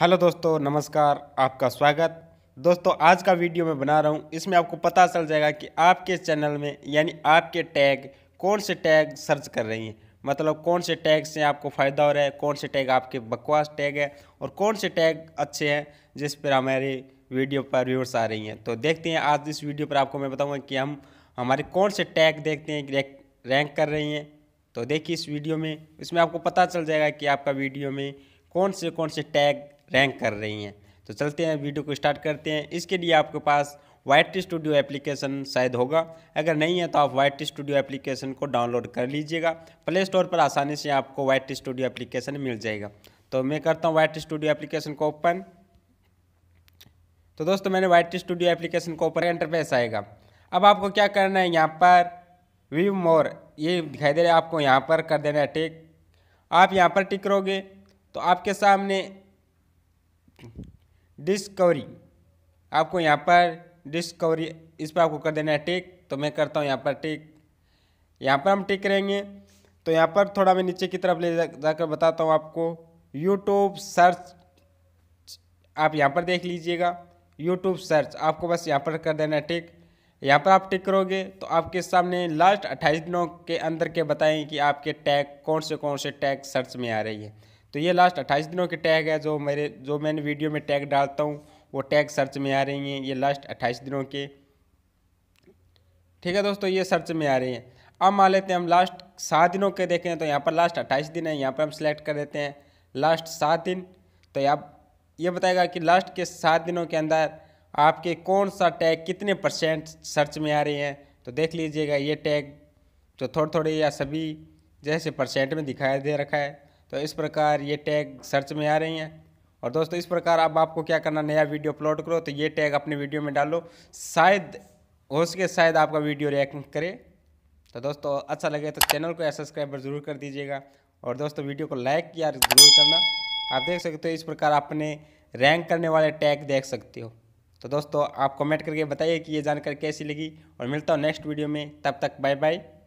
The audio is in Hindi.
हेलो दोस्तों नमस्कार आपका स्वागत दोस्तों आज का वीडियो मैं बना रहा हूँ इसमें आपको पता चल जाएगा कि आपके चैनल में यानी आपके टैग कौन से टैग सर्च कर रही हैं मतलब कौन से टैग से आपको फ़ायदा हो रहा है कौन से टैग आपके बकवास टैग है और कौन से टैग अच्छे हैं जिस पर हमारे वीडियो पर व्यूअर्स आ रही हैं तो देखते हैं आज इस वीडियो पर आपको मैं बताऊँगा कि हम हमारे कौन से टैग देखते हैं रैंक कर रही हैं तो देखिए इस वीडियो में इसमें आपको पता चल जाएगा कि आपका वीडियो में कौन से कौन से टैग रैंक कर रही हैं तो चलते हैं वीडियो को स्टार्ट करते हैं इसके लिए आपके पास वाइट स्टूडियो एप्लीकेशन शायद होगा अगर नहीं है तो आप वाइट स्टूडियो एप्लीकेशन को डाउनलोड कर लीजिएगा प्ले स्टोर पर आसानी से आपको वाइट स्टूडियो एप्लीकेशन मिल जाएगा तो मैं करता हूँ वाइट स्टूडियो एप्लीकेशन को ओपन तो दोस्तों मैंने वाइट स्टूडियो एप्लीकेशन को ओपन इंटरफेस आएगा अब आपको क्या करना है यहाँ पर व्यू मोर ये दिखाई दे रहा है आपको यहाँ पर कर देना है टिक आप यहाँ पर टिक करोगे तो आपके सामने डिस्कवरी आपको यहाँ पर डिस्कवरी इस पर आपको कर देना है टिक तो मैं करता हूँ यहाँ पर टिक यहाँ पर हम टिक करेंगे तो यहाँ पर थोड़ा मैं नीचे की तरफ ले जाकर बताता हूँ आपको यूट्यूब सर्च आप यहाँ पर देख लीजिएगा यूट्यूब सर्च आपको बस यहाँ पर कर देना है टिक यहाँ पर आप टिक करोगे तो आपके सामने लास्ट अट्ठाईस दिनों के अंदर के बताएं कि आपके टैग कौन से कौन से टैग सर्च में आ रही है तो ये लास्ट अट्ठाईस दिनों के टैग है जो मेरे जो मैंने वीडियो में टैग डालता हूँ वो टैग सर्च में आ रही हैं ये लास्ट अट्ठाईस दिनों के ठीक है दोस्तों ये सर्च में आ रही हैं अब मान लेते हैं हम लास्ट सात दिनों के देखें तो यहाँ पर लास्ट अट्ठाईस दिन है यहाँ पर हम सेलेक्ट कर देते हैं लास्ट सात दिन तो आप ये बताएगा कि लास्ट के सात दिनों के अंदर आपके कौन सा टैग कितने परसेंट सर्च में आ रहे हैं तो देख लीजिएगा ये टैग जो तो थोड़े थोड़े या सभी जैसे परसेंट में दिखाई दे रखा है तो इस प्रकार ये टैग सर्च में आ रही हैं और दोस्तों इस प्रकार अब आप आपको क्या करना नया वीडियो अपलोड करो तो ये टैग अपने वीडियो में डालो शायद हो सके शायद आपका वीडियो रिएक्ट करे तो दोस्तों अच्छा लगे तो चैनल को सब्सक्राइबर ज़रूर कर दीजिएगा और दोस्तों वीडियो को लाइक यार ज़रूर करना आप देख सकते हो इस प्रकार अपने रैंक करने वाले टैग देख सकते हो तो दोस्तों आप कमेंट करके बताइए कि ये जानकारी कैसी लगी और मिलता हूँ नेक्स्ट वीडियो में तब तक बाय बाय